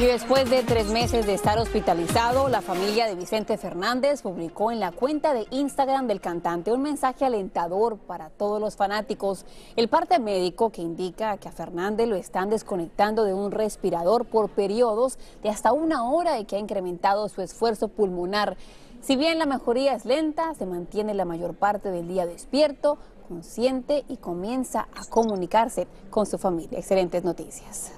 Y después de tres meses de estar hospitalizado, la familia de Vicente Fernández publicó en la cuenta de Instagram del cantante un mensaje alentador para todos los fanáticos. El parte médico que indica que a Fernández lo están desconectando de un respirador por periodos de hasta una hora y que ha incrementado su esfuerzo pulmonar. Si bien la mejoría es lenta, se mantiene la mayor parte del día despierto, consciente y comienza a comunicarse con su familia. Excelentes noticias.